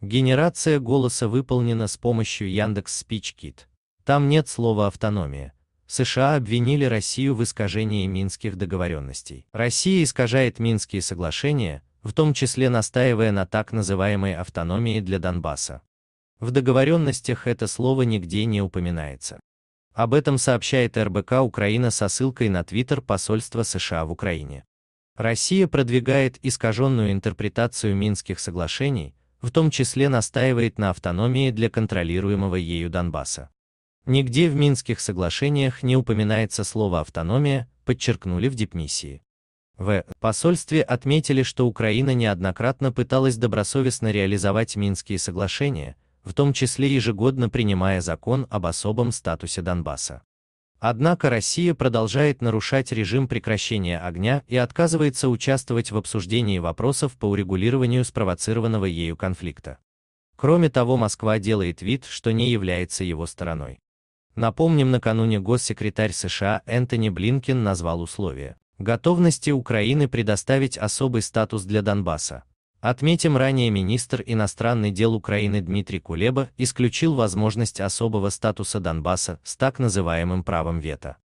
Генерация голоса выполнена с помощью Яндекс Спичкит. Там нет слова автономия. США обвинили Россию в искажении минских договоренностей. Россия искажает Минские соглашения, в том числе настаивая на так называемой автономии для Донбасса. В договоренностях это слово нигде не упоминается. Об этом сообщает РБК Украина со ссылкой на твиттер посольства США в Украине. Россия продвигает искаженную интерпретацию Минских соглашений, в том числе настаивает на автономии для контролируемого ею Донбасса. Нигде в Минских соглашениях не упоминается слово «автономия», подчеркнули в дипмиссии. В посольстве отметили, что Украина неоднократно пыталась добросовестно реализовать Минские соглашения, в том числе ежегодно принимая закон об особом статусе Донбасса. Однако Россия продолжает нарушать режим прекращения огня и отказывается участвовать в обсуждении вопросов по урегулированию спровоцированного ею конфликта. Кроме того, Москва делает вид, что не является его стороной. Напомним, накануне госсекретарь США Энтони Блинкен назвал условия готовности Украины предоставить особый статус для Донбасса, Отметим ранее министр иностранных дел Украины Дмитрий Кулеба исключил возможность особого статуса Донбасса с так называемым правом вето.